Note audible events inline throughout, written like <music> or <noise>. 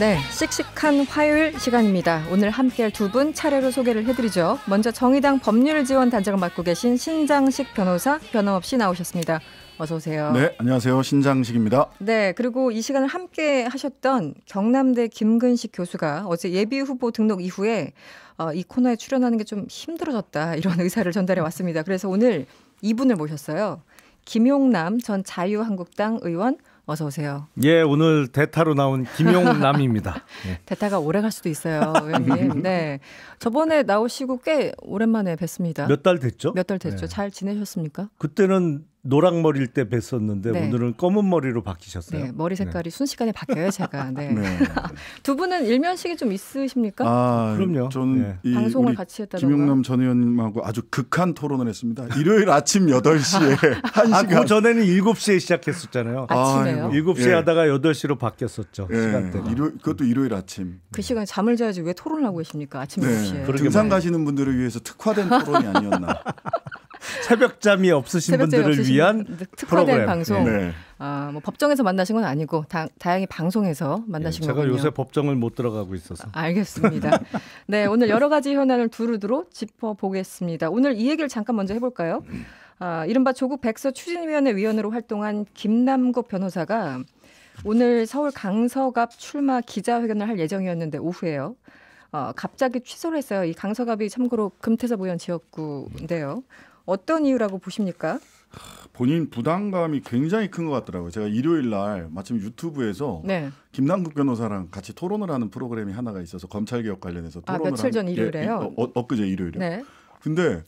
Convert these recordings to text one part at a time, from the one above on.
네, 씩씩한 화요일 시간입니다. 오늘 함께할 두 분 차례로 소개를 해드리죠. 먼저 정의당 법률지원단장을 맡고 계신 신장식 변호사 변함없이 나오셨습니다. 어서 오세요. 네, 안녕하세요. 신장식입니다. 네, 그리고 이 시간을 함께 하셨던 경남대 김근식 교수가 어제 예비 후보 등록 이후에 어, 이 코너에 출연하는 게 좀 힘들어졌다 이런 <laughs> 의사를 전달해 왔습니다. 그래서 오늘 이분을 모셨어요. 김용남 전 자유한국당 의원 어서 오세요. 예, 오늘 대타로 나온 김용남입니다. <laughs> 대타가 오래 갈 수도 있어요. 의원님. 예, 예. <laughs> 네. 저번에 나오시고 꽤 오랜만에 뵀습니다. 몇 달 됐죠? 몇 달 됐죠. 네. 잘 지내셨습니까? 그때는 노랑 머리일 때 뵀었는데 네. 오늘은 검은 머리로 바뀌셨어요. 네, 머리 네. 색깔이 네. 순식간에 바뀌어요, 제가. <laughs> 네. 네. <laughs> 두 분은 일면식이 좀 있으십니까? 아, 그럼요. 저는 네. 이 방송을 같이 했다 김용남 전 의원님하고 아주 극한 토론을 했습니다. 일요일 아침 8시에 1시간. <laughs> 아, 아, 그 전에는 7시에 시작했었잖아요. 아침에요? 7시에 예. 하다가 8시로 바뀌었었죠. 예. 시간대가. 일요, 그것도 일요일 아침. 그 시간에 잠을 자야지 왜 토론을 하고 계십니까? 아침 네. 7시에. 등산 가시는 분들을 위해서 특화된 토론이 아니었나. <laughs> 새벽잠이 없으신 분들을 없 위한 네, 특화된 프로그램. 방송. 네. 네. 아, 뭐 법정에서 만나신 건 아니고 다, 다행히 방송에서 만나신 예, 제가 거군요. 제가 요새 법정을 못 들어가고 있어서. 아, 알겠습니다. <laughs> 네, 오늘 여러 가지 현안을 두루두루 짚어보겠습니다. 오늘 이 얘기를 잠깐 먼저 해볼까요? 아, 이른바 조국 백서 추진위원회 위원으로 활동한 김남국 변호사가 오늘 서울 강서갑 출마 기자회견을 할 예정이었는데 오후에요. 어, 갑자기 취소를 했어요. 이 강서갑이 참고로 금태섭 의원 지역구인데요. 어떤 이유라고 보십니까? 본인 부담감이 굉장히 큰 것 같더라고요. 제가 일요일 날 마침 유튜브에서 네. 김남국 변호사랑 같이 토론을 하는 프로그램이 하나가 있어서 검찰 개혁 관련해서 아, 토론을 아, 며칠 전 일요일에요. 예, 예 어, 어 그제 일요일에. 네. 근데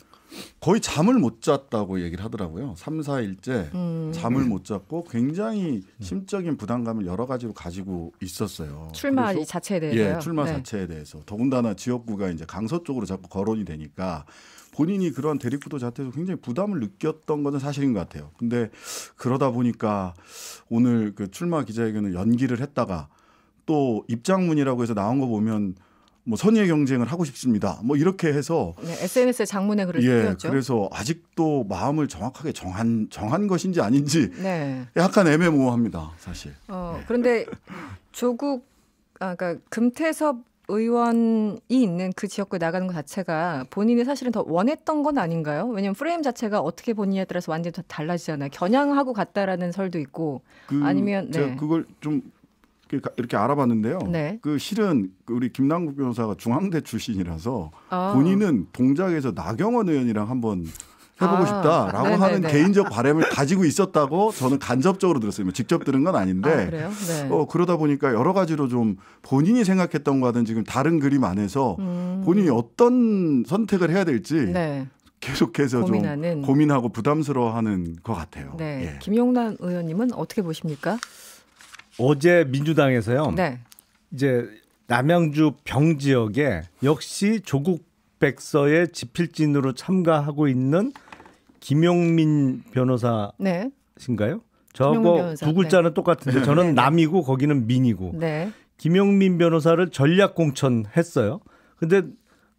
거의 잠을 못 잤다고 얘기를 하더라고요. 3, 4일째 음. 잠을 못 잤고 굉장히 심적인 부담감을 여러 가지로 가지고 있었어요. 출마 자체에 대해서. 예, 출마 네. 자체에 대해서. 더군다나 지역구가 이제 강서 쪽으로 자꾸 거론이 되니까 본인이 그런 대립구도 자체에서 굉장히 부담을 느꼈던 것은 사실인 것 같아요. 근데 그러다 보니까 오늘 그 출마 기자회견을 연기를 했다가 또 입장문이라고 해서 나온 거 보면 뭐 선의 의 경쟁을 하고 싶습니다. 뭐 이렇게 해서 네, SNS에 장문에 글을 예, 띄웠죠. 그래서 아직도 마음을 정확하게 정한 정한 것인지 아닌지 네. 약간 애매모호합니다, 사실. 어, 그런데 <laughs> 조국 아까 그러니까 금태섭 의원이 있는 그 지역구에 나가는 것 자체가 본인이 사실은 더 원했던 건 아닌가요? 왜냐하면 프레임 자체가 어떻게 보느냐에 따라서 완전히 다 달라지잖아요. 겨냥하고 갔다라는 설도 있고 그 아니면 제가 네. 그걸 좀 이렇게 알아봤는데요. 네. 그 실은 그 우리 김남국 변호사가 중앙대 출신이라서 아. 본인은 동작에서 나경원 의원이랑 한번 해보고 아, 싶다라고 네네네. 네, 하는 네. 개인적 바램을 가지고 있었다고 저는 간접적으로 들었어요. 직접 들은 건 아닌데 아, 네. 어, 그러다 보니까 여러 가지로 좀 본인이 생각했던 거와는 지금 다른 그림 안에서 음. 본인이 어떤 선택을 해야 될지 네. 계속해서 고민하는. 좀 고민하고 부담스러워하는 것 같아요. 네. 예. 김용남 의원님은 어떻게 보십니까? 어제 민주당에서요. 네. 이제 남양주 병 지역에 역시 조국 백서의 지필진으로 참가하고 있는 김용민 변호사신가요? 네. 저하고 변호사. 두 글자는 네. 똑같은데 <laughs> 저는 네. 남이고 거기는 민이고 네. 김용민 변호사를 전략 공천했어요. 근데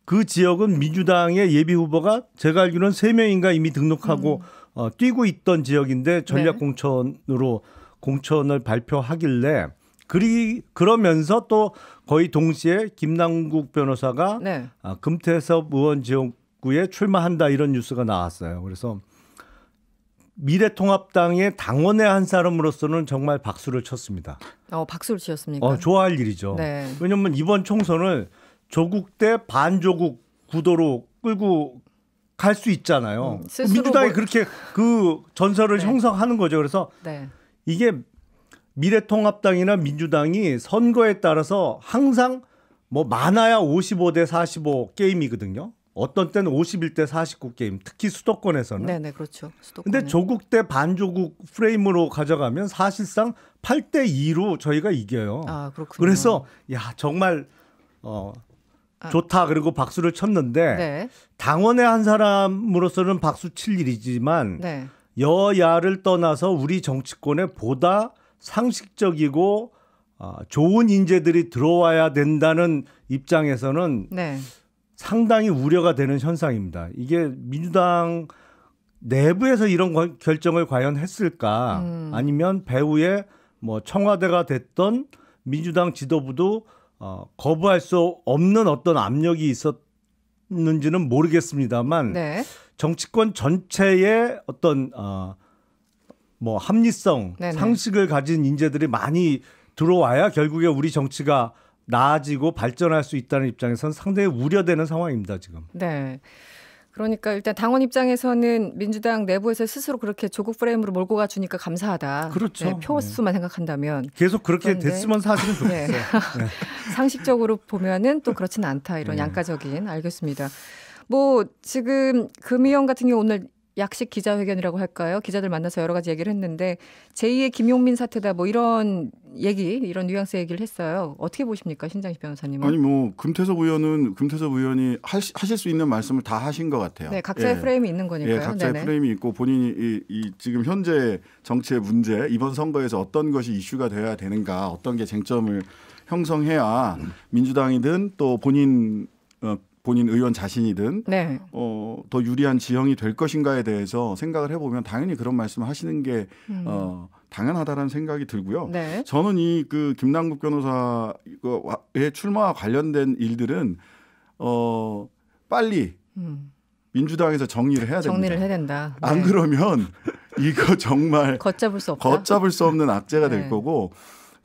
그 지역은 민주당의 예비 후보가 제가 알기로는 세 명인가 이미 등록하고 음. 어, 뛰고 있던 지역인데 전략 네. 공천으로 공천을 발표하길래 그리 그러면서 또 거의 동시에 김남국 변호사가 네. 아, 금태섭 의원 지역구에 출마한다 이런 뉴스가 나왔어요. 그래서 미래통합당의 당원의 한 사람으로서는 정말 박수를 쳤습니다. 어, 박수를 치셨습니까? 어, 좋아할 일이죠. 네. 왜냐하면 이번 총선을 조국 대 반조국 구도로 끌고 갈 수 있잖아요. 음, 민주당이 뭐... 그렇게 그 전설을 네. 형성하는 거죠. 그래서 네. 이게 미래통합당이나 민주당이 선거에 따라서 항상 뭐 많아야 55대 45 게임이거든요. 어떤 때는 51대 49 게임, 특히 수도권에서는. 네, 네, 그렇죠. 수도권. 근데 조국 대 반조국 프레임으로 가져가면 사실상 8대 2로 저희가 이겨요. 아, 그렇군요. 그래서 야, 정말 어 아. 좋다 그리고 박수를 쳤는데 네. 당원의 한 사람으로서는 박수 칠 일이지만 네. 여야를 떠나서 우리 정치권에 보다 상식적이고 아, 좋은 인재들이 들어와야 된다는 입장에서는 네. 상당히 우려가 되는 현상입니다. 이게 민주당 내부에서 이런 결정을 과연 했을까 음. 아니면 배후에 뭐 청와대가 됐던 민주당 지도부도 어, 거부할 수 없는 어떤 압력이 있었는지는 모르겠습니다만 네. 정치권 전체의 어떤 어, 뭐 합리성, 네네. 상식을 가진 인재들이 많이 들어와야 결국에 우리 정치가 나아지고 발전할 수 있다는 입장에선 상당히 우려되는 상황입니다, 지금. 네. 그러니까 일단 당원 입장에서는 민주당 내부에서 스스로 그렇게 조국 프레임으로 몰고 가주니까 감사하다. 그렇죠. 네, 표 수만 네. 생각한다면 계속 그렇게 그런데, 됐으면 사실은 <laughs> 네. 좋겠어요. 네. <laughs> 상식적으로 보면은 또그렇진 않다 이런 네. 양가적인 알겠습니다. 뭐 지금 금의원 같은 경우 오늘 약식 기자회견이라고 할까요? 기자들 만나서 여러 가지 얘기를 했는데 제2의 김용민 사태다 뭐 이런 얘기, 이런 뉘앙스 얘기를 했어요. 어떻게 보십니까, 신장희 변호사님은? 아니 뭐 금태섭 의원은 금태섭 의원이 하시, 하실 수 있는 말씀을 다 하신 것 같아요. 네, 각자의 예. 프레임이 있는 거니까요. 예, 각자의 네네. 프레임이 있고 본인이 이, 이 지금 현재 정치의 문제, 이번 선거에서 어떤 것이 이슈가 돼야 되는가, 어떤 게 쟁점을 형성해야 민주당이든 또 본인 어, 본인 의원 자신이든 네. 어, 더 유리한 지형이 될 것인가에 대해서 생각을 해보면 당연히 그런 말씀을 하시는 게 음. 어, 당연하다라는 생각이 들고요. 네. 저는 이 그 김남국 변호사의 출마와 관련된 일들은 어, 빨리 음. 민주당에서 정리를 해야 됩니다. 정리를 해야 된다. 네. 안 그러면 이거 정말 <laughs> 걷잡을 수 없다. 걷잡을 수 없는 악재가 될 네. 거고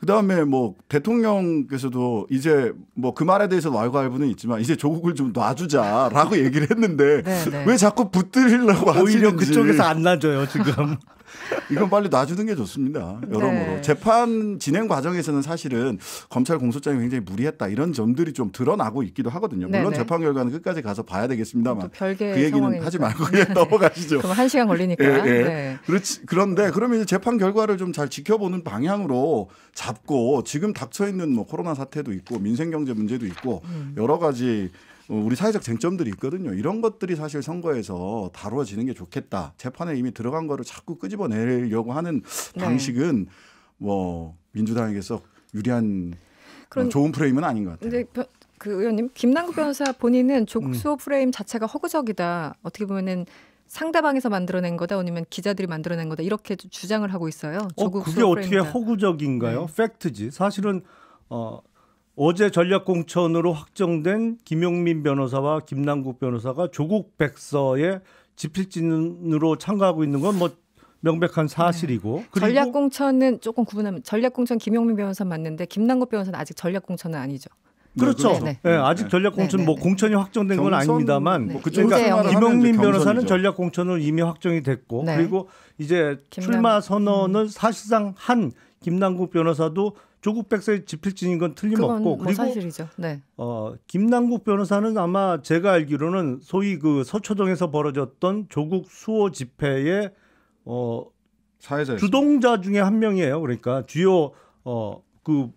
그다음에 뭐 대통령께서도 이제 뭐 그 말에 대해서 왈가왈부는 있지만 이제 조국을 좀 놔주자라고 <laughs> 얘기를 했는데 네, 네. 왜 자꾸 붙들려고 하시는지 오 그쪽에서 안 놔줘요 지금 이건 빨리 놔주는 게 좋습니다. 여러모로 네. 재판 진행 과정에서는 사실은 검찰 공소장이 굉장히 무리했다 이런 점들이 좀 드러나고 있기도 하거든요. 물론 네네. 재판 결과는 끝까지 가서 봐야 되겠습니다만 그 얘기는 상황이니까. 하지 말고 네. 그냥 넘어가시죠. 그럼 한 시간 걸리니까. 예, 예. 네. 그렇지. 그런데 그러면 이제 재판 결과를 좀 잘 지켜보는 방향으로 잡고 지금 닥쳐 있는 뭐 코로나 사태도 있고 민생 경제 문제도 있고 음. 여러 가지 우리 사회적 쟁점들이 있거든요. 이런 것들이 사실 선거에서 다루어지는 게 좋겠다. 재판에 이미 들어간 거를 자꾸 끄집어내려고 하는 네. 방식은 네. 뭐 민주당에게서 유리한 뭐 그런, 좋은 프레임은 아닌 것 같아요. 그, 그 의원님 김남국 변호사 본인은 조 음. 수호 프레임 자체가 허구적이다. 어떻게 보면은 상대방에서 만들어낸 거다 아니면 기자들이 만들어낸 거다 이렇게 주장을 하고 있어요. 어, 그게 프레임이다. 허구적인가요? 네. 팩트지. 사실은 어, 어제 전략공천으로 확정된 김용민 변호사와 김남국 변호사가 조국 백서에 집필진으로 참가하고 있는 건 뭐 명백한 네. 사실이고 네. 전략공천은 조금 구분하면 전략공천 김용민 변호사 맞는데 김남국 변호사는 아직 전략공천은 아니죠. 네, 그렇죠. 네, 네. 네, 아직 전략공천 네, 뭐 공천이 확정된 경선, 건 아닙니다만 뭐 그쪽 그러니까 김용민 변호사는 전략공천으로 이미 확정이 됐고 그리고 이제 김남... 출마 선언을 음. 사실상 한 김남국 변호사도 조국 백서의 집필진인건 틀림없고 뭐 그리고 네. 어, 김남국 변호사는 아마 제가 알기로는 소위 그 서초동에서 벌어졌던 조국 수호 집회의 어, 사회자 주동자 중에 한 명이에요. 그러니까 주요 어그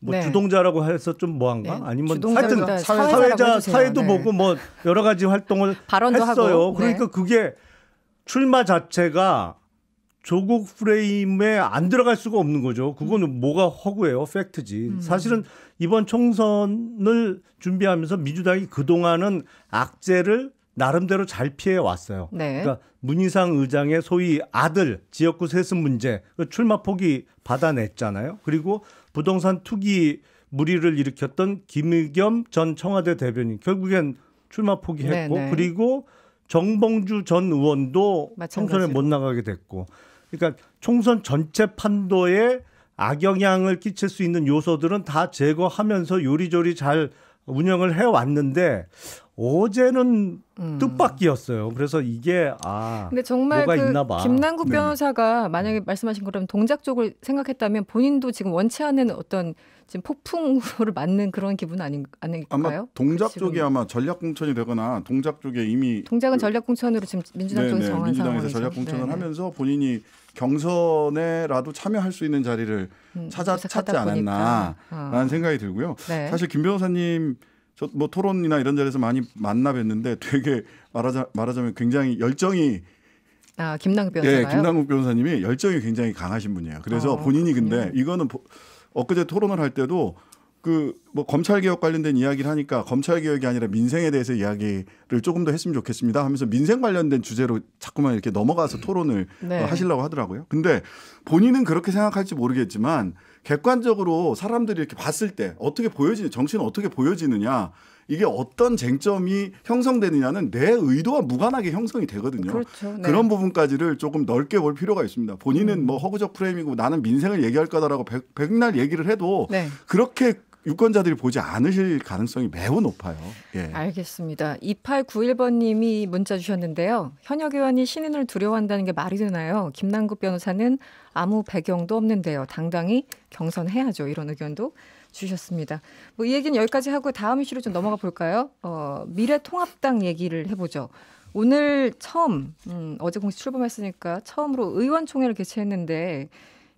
뭐 네. 주동자라고 해서 좀 뭐한가? 네. 아니면 하여튼 사회자, 사회자 사회도 네. 보고 뭐 여러 가지 활동을 했어요. 하고. 그러니까 네. 그게 출마 자체가 조국 프레임에 안 들어갈 수가 없는 거죠. 그거는 음. 뭐가 허구예요. 팩트지. 음. 사실은 이번 총선을 준비하면서 민주당이 그동안은 악재를 나름대로 잘 피해 왔어요. 네. 그러니까 문희상 의장의 소위 아들 지역구 세습 문제 그 출마 포기 받아냈잖아요. 그리고 부동산 투기 무리를 일으켰던 김의겸 전 청와대 대변인 결국엔 출마 포기했고 네, 네. 그리고 정봉주 전 의원도 마찬가지로. 총선에 못 나가게 됐고 그러니까 총선 전체 판도에 악영향을 끼칠 수 있는 요소들은 다 제거하면서 요리조리 잘 운영을 해 왔는데 어제는 음. 뜻밖이었어요. 그래서 이게 아 근데 정말 그 김남국 네. 변호사가 네. 만약에 말씀하신 거라면 동작 쪽을 생각했다면 본인도 지금 원치 않은 어떤 지금 폭풍으로 맞는 그런 기분 아닌 아닐까요? 아마 동작 그 쪽이 아마 전략 공천이 되거나 동작 쪽에 이미 동작은 그, 전략 공천으로 지금 민주당 쪽이 네, 네, 정한 상황이죠. 민주당에서 전략 공천을 하면서 본인이 경선에라도 참여할 수 있는 자리를 음, 찾아 찾지 않았나라는 어. 생각이 들고요. 네. 사실 김 변호사님 저 뭐 토론이나 이런 자리에서 많이 만나 뵀는데 되게 말하자 말하자면 굉장히 열정이 아 김남국 변호사 예, 김남국 변호사님이 열정이 굉장히 강하신 분이에요. 그래서 어, 본인이 근데 이거는 엊그제 토론을 할 때도 그뭐 검찰 개혁 관련된 이야기를 하니까 검찰 개혁이 아니라 민생에 대해서 이야기를 조금 더 했으면 좋겠습니다 하면서 민생 관련된 주제로 자꾸만 이렇게 넘어가서 토론을 네. 뭐 하시려고 하더라고요. 근데 본인은 그렇게 생각할지 모르겠지만 객관적으로 사람들이 이렇게 봤을 때 어떻게 보여지냐 정치는 어떻게 보여지느냐 이게 어떤 쟁점이 형성되느냐는 내 의도와 무관하게 형성이 되거든요. 그렇죠. 네. 그런 부분까지를 조금 넓게 볼 필요가 있습니다. 본인은 음. 뭐 허구적 프레임이고 나는 민생을 얘기할 거다라고 백, 백날 얘기를 해도 네. 그렇게 유권자들이 보지 않으실 가능성이 매우 높아요. 예. 알겠습니다. 2891번님이 문자 주셨는데요. 현역 의원이 신인을 두려워한다는 게 말이 되나요? 김남국 변호사는 아무 배경도 없는데요. 당당히 경선해야죠. 이런 의견도 주셨습니다. 뭐 이 얘기는 여기까지 하고 다음 이슈로 좀 넘어가 볼까요? 어, 미래통합당 얘기를 해보죠. 오늘 처음 음, 어제 공식 출범했으니까 처음으로 의원총회를 개최했는데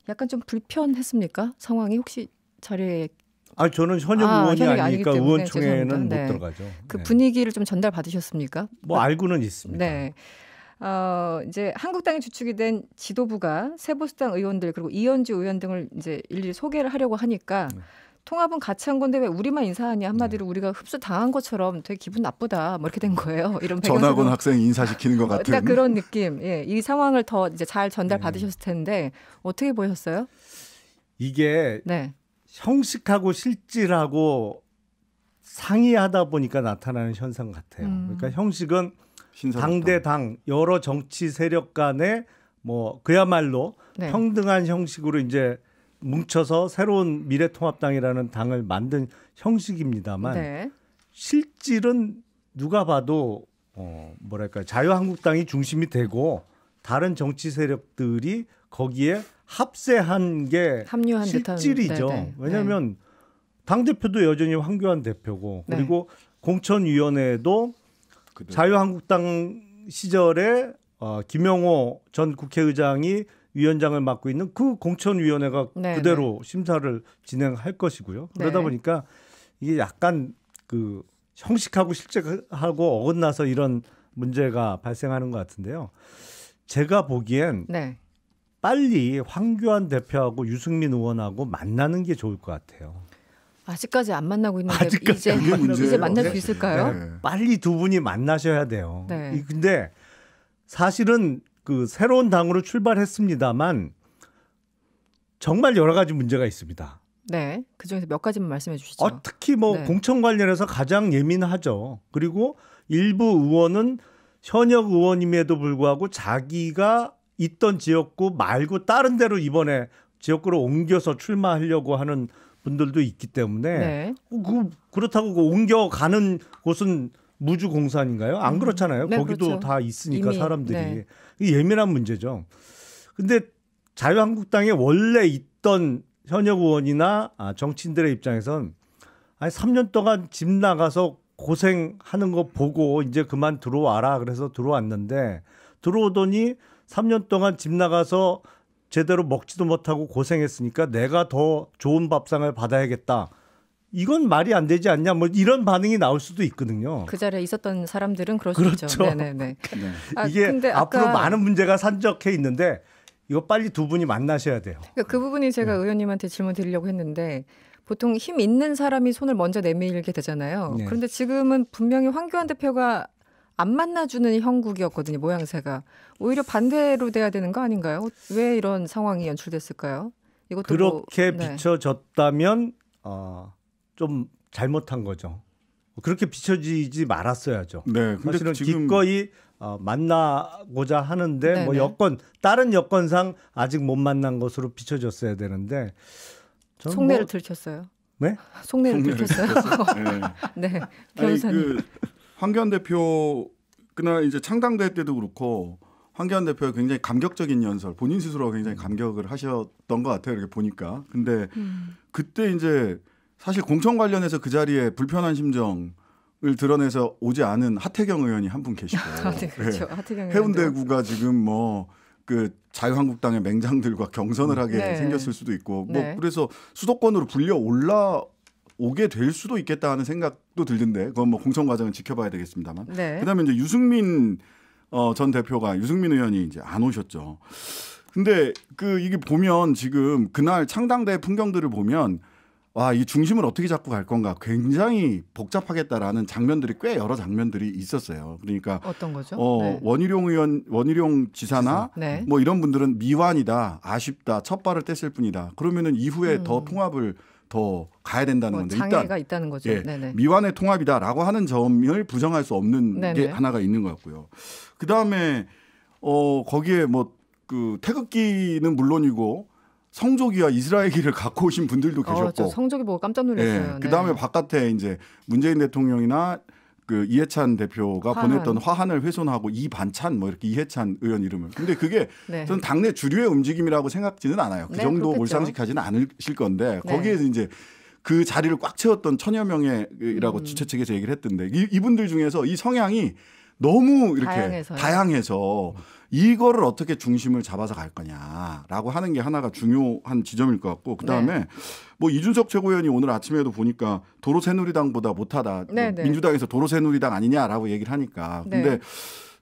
약간 좀 불편했습니까? 상황이 혹시 자리에 아 저는 현역 아, 의원이 아니니까 의원총회는 네. 못 들어가죠. 그 네. 분위기를 좀 전달 받으셨습니까? 뭐 네. 알고는 있습니다. 네. 어, 이제 한국당이 주축이 된 지도부가 세보수당 의원들 그리고 이현주 의원 등을 이제 일일이 소개를 하려고 하니까 네. 통합은 같이 한 건데 왜 우리만 인사하냐 한마디로 네. 우리가 흡수 당한 것처럼 되게 기분 나쁘다 뭐 이렇게 된 거예요. <laughs> 이런 전학원 학생 인사시키는 것 어, 같은 딱 그런 느낌. 예, 이 상황을 더 이제 잘 전달 받으셨을 네. 텐데 어떻게 보셨어요? 이게 네. 형식하고 실질하고 상이하다 보니까 나타나는 현상 같아요. 음. 그러니까 형식은 당대 당 여러 정치 세력 간의 뭐 그야말로 네. 평등한 형식으로 이제 뭉쳐서 새로운 미래통합당이라는 당을 만든 형식입니다만 네. 실질은 누가 봐도 어 뭐랄까 자유한국당이 중심이 되고 다른 정치 세력들이 거기에 합세한 게 합류한 실질이죠. 네, 네. 왜냐하면 네. 당 대표도 여전히 황교안 대표고 그리고 공천위원회도 그대 자유한국당 시절에 어, 김영호 전 국회의장이 위원장을 맡고 있는 그 공천위원회가 네, 그대로 네. 심사를 진행할 것이고요. 그러다 네. 보니까 이게 약간 그 형식하고 실제하고 어긋나서 이런 문제가 발생하는 것 같은데요. 제가 보기엔 빨리 황교안 대표하고 유승민 의원하고 만나는 게 좋을 것 같아요. 아직까지 안 만나고 있는데 이제 이제 만날 수 네. 있을까요? 네. 빨리 두 분이 만나셔야 돼요. 네. 근데 사실은 그 새로운 당으로 출발했습니다만 정말 여러 가지 문제가 있습니다. 네. 그 중에서 몇 가지만 말씀해 주시죠. 어, 특히 뭐 네. 공천 관련해서 가장 예민하죠. 그리고 일부 의원은 현역 의원임에도 불구하고 자기가 있던 지역구 말고 다른 데로 이번에 지역구로 옮겨서 출마하려고 하는 분들도 있기 때문에 네. 어, 그, 그렇다고 그 옮겨가는 곳은 무주공산인가요? 안 음. 그렇잖아요. 네, 거기도 그렇죠. 다 있으니까 이미, 사람들이 네. 예민한 문제죠. 근데 자유한국당에 원래 있던 현역 의원이나 아, 정치인들의 입장에선 아니 3년 동안 집 나가서 고생하는 거 보고 이제 그만 들어와라 그래서 들어왔는데 들어오더니 3년 동안 집 나가서 제대로 먹지도 못하고 고생했으니까 내가 더 좋은 밥상을 받아야겠다. 이건 말이 안 되지 않냐 뭐 이런 반응이 나올 수도 있거든요. 그 자리에 있었던 사람들은 그럴 그렇죠. 수있 네네네. <laughs> 네. 아, 이게 앞으로 아까... 많은 문제가 산적해 있는데 이거 빨리 두 분이 만나셔야 돼요. 그러니까 그 부분이 제가 네. 의원님한테 질문 드리려고 했는데 보통 힘 있는 사람이 손을 먼저 내밀게 되잖아요. 네. 그런데 지금은 분명히 황교안 대표가 안 만나주는 형국이었거든요 모양새가 오히려 반대로 돼야 되는 거 아닌가요? 왜 이런 상황이 연출됐을까요? 이것도 뭐, 그렇게 뭐, 네. 비춰졌다면 어, 좀 잘못한 거죠. 그렇게 비춰지지 말았어야죠. 네, 사실은 지금... 기꺼이 어, 만나고자 하는데 뭐 네네. 뭐 여건 다른 여건상 아직 못 만난 것으로 비춰졌어야 되는데 속내를 뭐... 들켰어요. 네? 속내를, 속내를 들켰어요. <laughs> 네, 네 아니, 그 황교안 대표 그날 이제 창당대회 때도 그렇고 황교안 대표가 굉장히 감격적인 연설, 본인 스스로가 굉장히 감격을 하셨던 것 같아요. 이렇게 보니까. 근데 음. 그때 이제 사실 공천 관련해서 그 자리에 불편한 심정을 드러내서 오지 않은 하태경 의원이 한 분 계시고. <laughs> 아, 네, 그렇죠. 네. 하태경 해운대구가 지금 뭐. 그 자유한국당의 맹장들과 경선을 음. 하게 네. 생겼을 수도 있고 뭐 네. 그래서 수도권으로 불려 올라 오게 될 수도 있겠다 하는 생각도 들던데 그건 뭐 공천 과정은 지켜봐야 되겠습니다만. 네. 그다음에 이제 유승민 어, 전 대표가 유승민 의원이 이제 안 오셨죠. 근데 그 이게 보면 지금 그날 창당대 풍경들을 보면 와, 이 중심을 어떻게 잡고 갈 건가 굉장히 복잡하겠다라는 장면들이 꽤 여러 장면들이 있었어요. 그러니까 어떤 거죠? 어, 네. 원희룡 의원, 원희룡 지사나 네. 뭐 이런 분들은 미완이다, 아쉽다, 첫 발을 뗐을 뿐이다. 그러면은 이후에 음. 더 통합을 더 가야 된다는 뭐 건데 뭐 일단 있다는 거죠. 예, 미완의 통합이다라고 하는 점을 부정할 수 없는 네네. 게 하나가 있는 것 같고요. 그 다음에 어 거기에 뭐 그 태극기는 물론이고 성조기와 이스라엘기를 <laughs> 갖고 오신 분들도 어, 계셨고 어, 성조기 보고 깜짝 놀랐어요. 예, 그 다음에 네. 바깥에 이제 문재인 대통령이나 그 이해찬 대표가 화한. 보냈던 화환을 훼손하고 이반찬 뭐 이렇게 이해찬 의원 이름을. 근데 그게 네. 저는 당내 주류의 움직임이라고 생각지는 않아요. 그 네, 정도 몰상식하지는 않으실 건데 네. 거기에서 네. 이제 그 자리를 꽉 채웠던 천여 명이라고 음. 주최 측에서 얘기를 했던데 이, 이분들 중에서 이 성향이 너무 이렇게 다양해서, 다양해서 이거를 어떻게 중심을 잡아서 갈 거냐라고 하는 게 하나가 중요한 지점일 것 같고 그다음에 네. 뭐 이준석 최고위원이 오늘 아침에도 보니까 도로 새누리당보다 못하다 네, 네. 민주당에서 도로 새누리당 아니냐라고 얘기를 하니까 근데 네.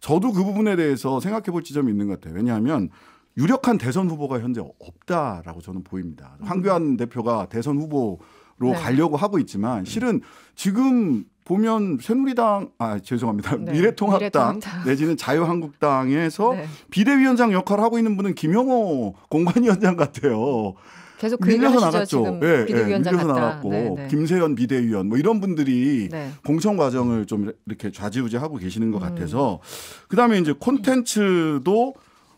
저도 그 부분에 대해서 생각해 볼 지점이 있는 것 같아요 왜냐하면 유력한 대선 후보가 현재 없다라고 저는 보입니다 황교안 음. 대표가 대선 후보 로 네. 가려고 하고 있지만 실은 음. 지금 보면 새누리당 아 죄송합니다 네. 미래통합당, 미래통합당, 내지는 자유한국당에서 네. 비대위원장 역할을 하고 있는 분은 김영호 공관위원장 같아요. 계속 그 밀려서 나갔죠. 예, 비대위원 예, 밀려서 나갔고 네, 네. 김세현 비대위원 뭐 이런 분들이 네. 공천 과정을 좀 이렇게 좌지우지하고 계시는 것 음. 같아서 그다음에 이제 콘텐츠도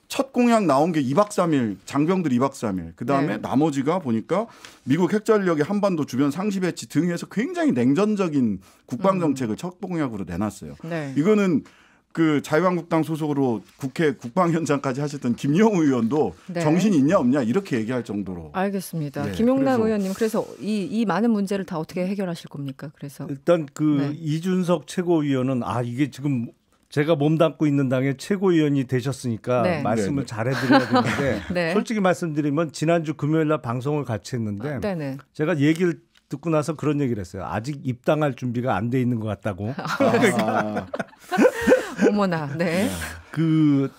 첫 공약 나온 게 2박 3일, 장병들 2박 3일. 그다음에 네. 나머지가 보니까 미국 핵전력의 한반도 주변 상시 배치 등에서 굉장히 냉전적인 국방 음. 정책을 음. 첫 공약으로 내놨어요. 네. 이거는 그 자유한국당 소속으로 국회 국방현장까지 하셨던 김영우 의원도 네. 정신 이 있냐 없냐 이렇게 얘기할 정도로 알겠습니다. 네, 김용남 의원님 그래서 이, 이 많은 문제를 다 어떻게 해결하실 겁니까? 그래서 일단 그 네. 이준석 최고위원은 아 이게 지금 제가 몸담고 있는 당의 최고위원이 되셨으니까 네. 말씀을 네. 네. 잘해드려야 되는데 <laughs> 네. 솔직히 말씀드리면 지난주 금요일 날 방송을 같이 했는데 아, 제가 얘기를 듣고 나서 그런 얘기를 했어요. 아직 입당할 준비가 안 돼 있는 것 같다고. <laughs> 아. 아. <laughs> 어머나, 네. 네. 그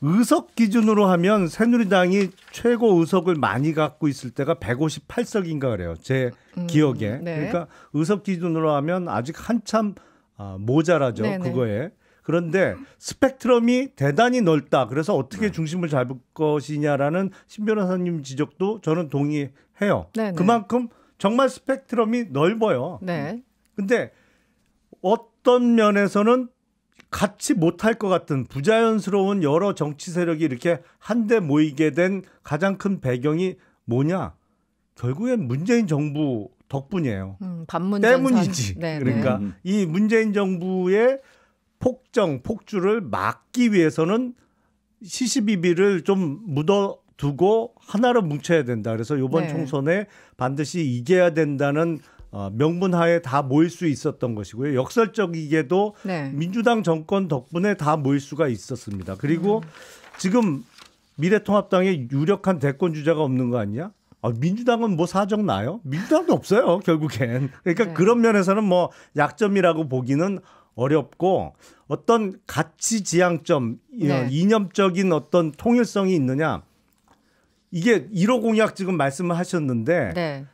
의석 기준으로 하면 새누리당이 최고 의석을 많이 갖고 있을 때가 158석인가 그래요. 제 음, 기억에. 네. 그러니까 의석 기준으로 하면 아직 한참 아, 모자라죠. 네네. 그거에. 그런데 스펙트럼이 대단히 넓다. 그래서 어떻게 네. 중심을 잡을 것이냐라는 신 변호사님 지적도 저는 동의해요. 네네. 그만큼 정말 스펙트럼이 넓어요. 네. 근데 어떤 면에서는 같이 못할 것 같은 부자연스러운 여러 정치 세력이 이렇게 한데 모이게 된 가장 큰 배경이 뭐냐? 결국엔 문재인 정부 덕분이에요. 음, 때문이지. 네, 네. 그러니까 음. 이 문재인 정부의 폭정, 폭주를 막기 위해서는 시시비비를 좀 묻어 두고 하나로 뭉쳐야 된다. 그래서 이번 네. 총선에 반드시 이겨야 된다는 어, 명분하에 다 모일 수 있었던 것이고요. 역설적이게도 네. 민주당 정권 덕분에 다 모일 수가 있었습니다. 그리고 음. 지금 미래통합당에 유력한 대권 주자가 없는 거아니냐 아, 민주당은 뭐 사정 나요? 민주당도 없어요 결국엔. 그러니까 네. 그런 면에서는 뭐 약점이라고 보기는 어렵고 어떤 가치 지향점, 네. 이념적인 어떤 통일성이 있느냐 이게 1호 공약 지금 말씀을 하셨는데 네.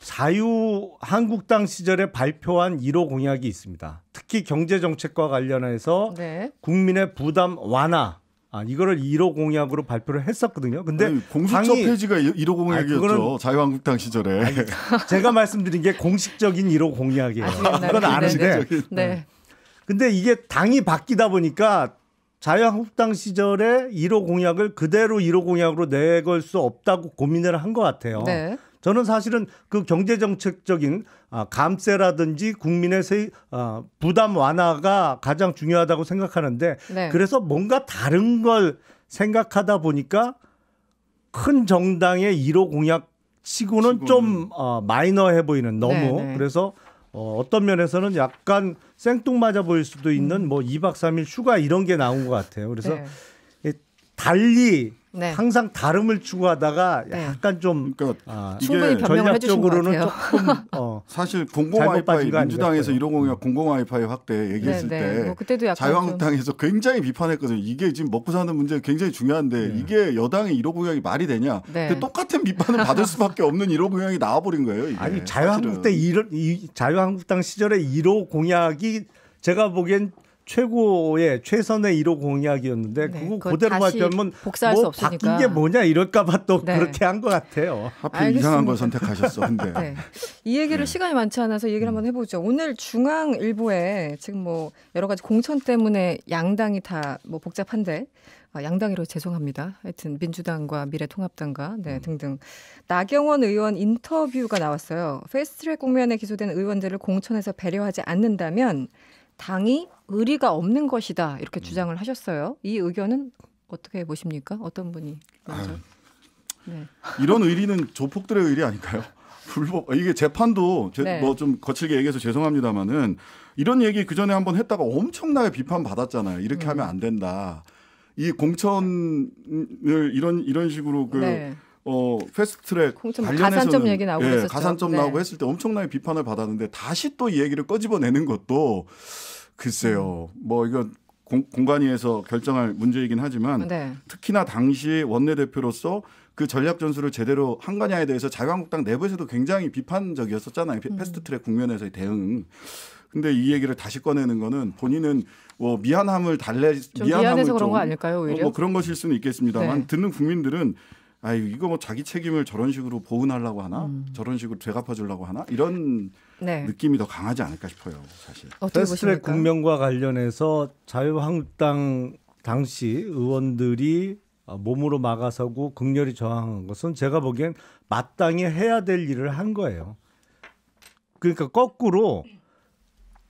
자유 한국당 시절에 발표한 1호 공약이 있습니다. 특히 경제 정책과 관련해서 네. 국민의 부담 완화 아, 이거를 1호 공약으로 발표를 했었거든요. 근데 아니, 공수처 당이, 폐지가 1호 공약이었죠. 자유한국당 시절에. 아니, 제가 말씀드린 게 공식적인 1호 공약이에요. 그건 아는데. 네. 네. 근데 이게 당이 바뀌다 보니까 자유한국당 시절에 1호 공약을 그대로 1호 공약으로 내걸 수 없다고 고민을 한 것 같아요. 네. 저는 사실은 그 경제정책적인 아, 감세라든지 국민의 세, 아, 부담 완화가 가장 중요하다고 생각하는데 네. 그래서 뭔가 다른 걸 생각하다 보니까 큰 정당의 1호 공약 치고는, 치고좀 어, 마이너해 보이는 너무 네네. 네. 그래서 어, 어떤 면에서는 약간 생뚱맞아 보일 수도 있는 음. 뭐 2박 3일 휴가 이런 게 나온 것 같아요. 그래서 네. 달리 네. 항상 다름을 추구하다가 네. 약간 좀 그러니까 아, 충분히 변명을 전략적으로는 조금 <laughs> 어, 사실 공공 와이파이 민주당에서 이런 공약 공공 와이파이 확대 얘기했을 네, 네. 때뭐 자유한국당에서 좀... 굉장히 비판했거든요. 이게 지금 먹고 사는 문제 굉장히 중요한데 네. 이게 여당의 1호 공약이 말이 되냐? 근데 똑같은 비판을 <laughs> 받을 수밖에 없는 1호 공약이 나와버린 거예요. 이게. 아니 자유한국당 이런 자유한국당 시절에 1호 공약이 제가 보기엔 최고의 최선의 1호 공약이었는데 네, 그거 그대로 맡겨면 복사할 뭐 까 바뀐 게 뭐냐 이럴까봐 또 네. 그렇게 한 것 같아요. 하필 알겠습니다. 이상한 걸 선택하셨어. 근데 <laughs> 네. 이 얘기를 네. 시간이 많지 않아서 얘기를 음. 한번 해보죠. 오늘 중앙일보에 지금 뭐 여러 가지 공천 때문에 양당이 다 뭐 복잡한데 아, 양당이로 죄송합니다. 하여튼 민주당과 미래통합당과 네, 음. 등등 나경원 의원 인터뷰가 나왔어요. 페스트랙 국면에 기소된 의원들을 공천에서 배려하지 않는다면 당이 의리가 없는 것이다 이렇게 음. 주장을 하셨어요. 이 의견은 어떻게 보십니까? 어떤 분이 먼저? 네. 이런 의리는 조폭들의 의리 아닐까요? <laughs> 불법 이게 재판도 네. 뭐좀 거칠게 얘기해서 죄송합니다만은 이런 얘기 그 전에 한번 했다가 엄청나게 비판 받았잖아요. 이렇게 음. 하면 안 된다. 이 공천을 이런 이런 식으로 그 네. 어 패스트트랙 관련해서는 가산점 얘기 나오고 예, 가산점 네. 나오고 했을 때 엄청나게 비판을 받았는데 다시 또 이 얘기를 꺼집어내는 것도 글쎄요. 뭐 이건 공, 간위에서 결정할 문제이긴 하지만 네. 특히나 당시 원내대표로서 그 전략 전술을 제대로 한 거냐에 대해서 자유한국당 내부에서도 굉장히 비판적이었었잖아요. 음. 패스트트랙 국면에서의 대응. 근데 이 얘기를 다시 꺼내는 거는 본인은 뭐 미안함을 달래 미안함을 미안해서 좀, 그런 거 아닐까요? 오히려 어, 뭐 그런 것일 수는 있겠습니다만 네. 듣는 국민들은 아유 이거 뭐 자기 책임을 저런 식으로 보은하려고 하나 음. 저런 식으로 되갚아 주려고 하나 이런 네. 느낌이 더 강하지 않을까 싶어요 사실 패스트트랙 국면과 관련해서 자유한국당 당시 의원들이 어, 몸으로 막아서고 극렬히 저항한 것은 제가 보기엔 마땅히 해야 될 일을 한 거예요 그러니까 거꾸로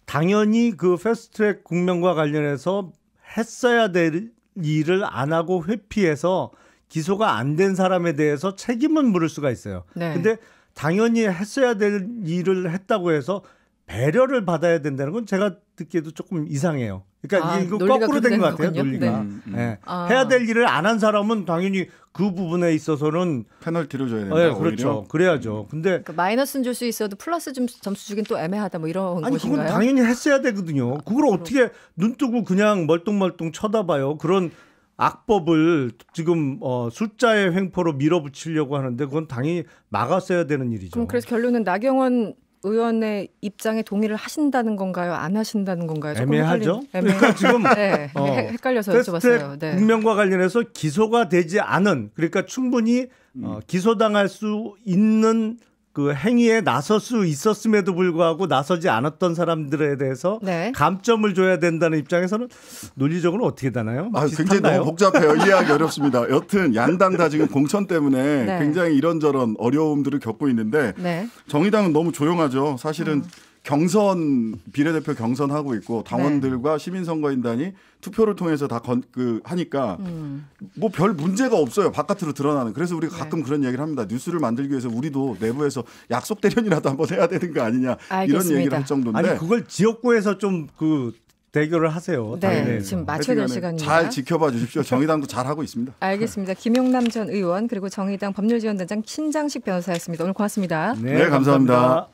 당연히 그 패스트트랙 국면과 관련해서 했어야 될 일을 안 하고 회피해서 기소가 안 된 사람에 대해서 책임은 물을 수가 있어요. 네. 근데 당연히 했어야 될 일을 했다고 해서 배려를 받아야 된다는 건 제가 듣기에도 조금 이상해요. 그러니까 아, 이거 거꾸로 된 것 같아요 논리가. 네. 네. 음, 음. 아. 해야 될 일을 안 한 사람은 당연히 그 부분에 있어서는 페널티를 줘야 된다. 네, 그렇죠. 오히려? 그래야죠. 음. 근데 그러니까 마이너스는 줄 수 있어도 플러스 좀 점수 주긴 또 애매하다 뭐 이런 아니, 것인가요? 아니 그건 당연히 했어야 되거든요. 아, 그걸 아, 어떻게 눈 뜨고 그냥 멀뚱멀뚱 쳐다봐요. 그런 악법을 지금 어, 숫자의 횡포로 밀어붙이려고 하는데 그건 당연히 막았어야 되는 일이죠. 그럼 그래서 결론은 나경원 의원의 입장에 동의를 하신다는 건가요? 안 하신다는 건가요? 애매하죠. 애매... 그러니까 지금 <laughs> 네, 어, 헷갈려서 여쭤봤어요. 네. 국명과 관련해서 기소가 되지 않은 그러니까 충분히 어, 음. 어, 기소당할 수 있는 그 행위에 나설 수 있었음에도 불구하고 나서지 않았던 사람들에 대해서 네. 감점을 줘야 된다는 입장에서는 논리적으로 어떻게 되나요? 아, 굉장히 너무 복잡해요. 이해하기 어렵습니다. 여튼 양당 다 지금 공천 때문에 네. 굉장히 이런저런 어려움들을 겪고 있는데 네. 정의당은 너무 조용하죠. 사실은 음. 경선 비례대표 경선하고 있고 당원들과 네. 시민 선거인단이 투표를 통해서 다그 하니까 음. 뭐별 문제가 없어요. 바깥으로 드러나는. 그래서 우리가 네. 가끔 네. 그런 얘기를 합니다. 뉴스를 만들기 위해서 우리도 내부에서 약속 대련이라도 한번 해야 되는 거 아니냐 알겠습니다. 이런 얘기를 할 정도인데. 아니 그걸 지역구에서 좀 그 대결을 하세요. 네, 당연히. 지금 네. 맞춰야 될 시간입니다. 잘 지켜봐 주십시오. 정의당도 잘 하고 있습니다. 알겠습니다. 김용남 전 의원 그리고 정의당 법률지원단장 신장식 변호사였습니다. 오늘 고맙습니다. 네, 네 감사합니다. 감사합니다.